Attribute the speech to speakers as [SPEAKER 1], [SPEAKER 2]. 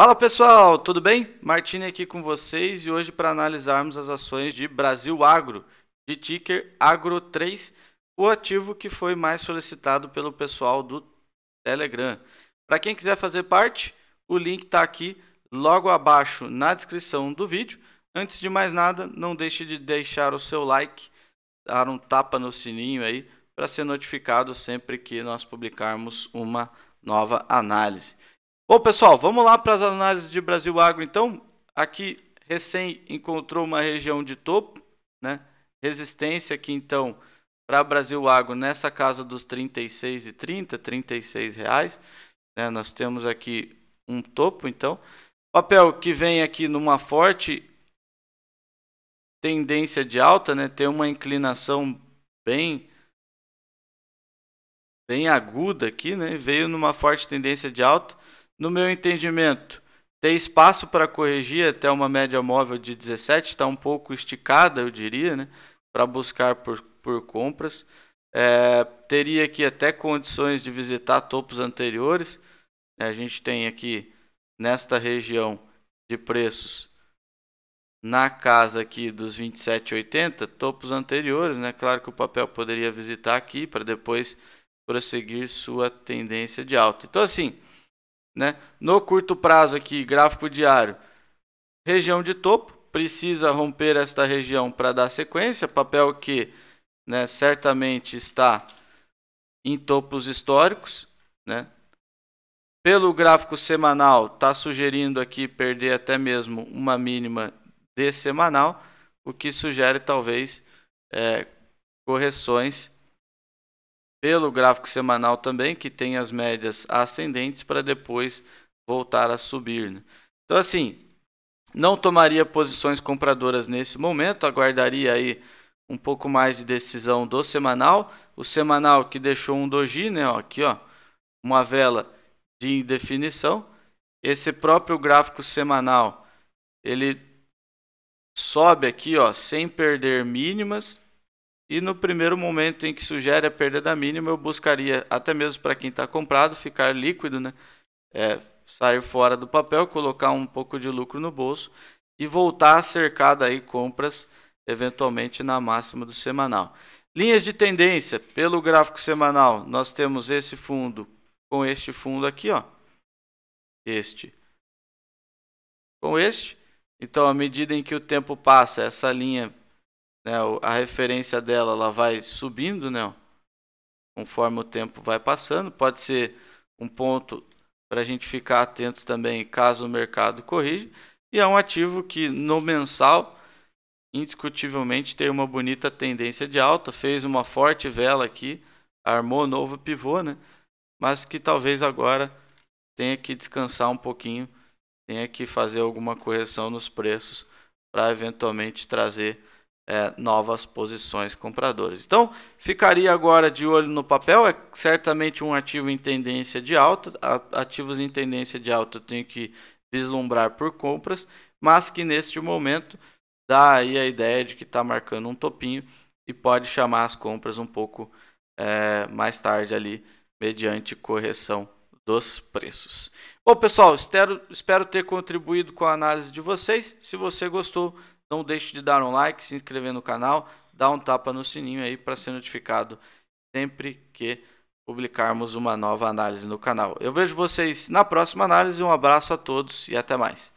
[SPEAKER 1] Fala pessoal, tudo bem? Martini aqui com vocês e hoje para analisarmos as ações de Brasil Agro, de ticker Agro3, o ativo que foi mais solicitado pelo pessoal do Telegram. Para quem quiser fazer parte, o link está aqui logo abaixo na descrição do vídeo. Antes de mais nada, não deixe de deixar o seu like, dar um tapa no sininho aí para ser notificado sempre que nós publicarmos uma nova análise bom pessoal, vamos lá para as análises de Brasil Agro. Então, aqui recém encontrou uma região de topo, né? Resistência aqui então para Brasil Agro nessa casa dos 36 e 30, 36 reais. Né? Nós temos aqui um topo, então papel que vem aqui numa forte tendência de alta, né? Tem uma inclinação bem bem aguda aqui, né? Veio numa forte tendência de alta no meu entendimento, tem espaço para corrigir até uma média móvel de 17, está um pouco esticada, eu diria, né? para buscar por, por compras. É, teria aqui até condições de visitar topos anteriores. É, a gente tem aqui nesta região de preços na casa aqui dos 27,80, topos anteriores, né? Claro que o papel poderia visitar aqui para depois prosseguir sua tendência de alta. Então assim, né? No curto prazo aqui, gráfico diário, região de topo, precisa romper esta região para dar sequência, papel que né, certamente está em topos históricos. Né? Pelo gráfico semanal, está sugerindo aqui perder até mesmo uma mínima de semanal, o que sugere talvez é, correções pelo gráfico semanal também, que tem as médias ascendentes para depois voltar a subir. Né? Então, assim, não tomaria posições compradoras nesse momento, aguardaria aí um pouco mais de decisão do semanal. O semanal que deixou um doji, né? Ó, aqui, ó, uma vela de indefinição. Esse próprio gráfico semanal, ele sobe aqui, ó, sem perder mínimas e no primeiro momento em que sugere a perda da mínima, eu buscaria, até mesmo para quem está comprado, ficar líquido, né? É, sair fora do papel, colocar um pouco de lucro no bolso e voltar a cercar daí compras, eventualmente na máxima do semanal. Linhas de tendência, pelo gráfico semanal, nós temos esse fundo com este fundo aqui, ó. Este com este. Então, à medida em que o tempo passa, essa linha né, a referência dela ela vai subindo, né, conforme o tempo vai passando. Pode ser um ponto para a gente ficar atento também caso o mercado corrija. E é um ativo que no mensal, indiscutivelmente, tem uma bonita tendência de alta, fez uma forte vela aqui, armou novo pivô, né? mas que talvez agora tenha que descansar um pouquinho, tenha que fazer alguma correção nos preços para eventualmente trazer é, novas posições compradoras. Então, ficaria agora de olho no papel, é certamente um ativo em tendência de alta, ativos em tendência de alta eu tenho que vislumbrar por compras, mas que neste momento dá aí a ideia de que está marcando um topinho e pode chamar as compras um pouco é, mais tarde ali, mediante correção dos preços. Bom, pessoal, espero, espero ter contribuído com a análise de vocês. Se você gostou, não deixe de dar um like, se inscrever no canal, dar um tapa no sininho aí para ser notificado sempre que publicarmos uma nova análise no canal. Eu vejo vocês na próxima análise, um abraço a todos e até mais.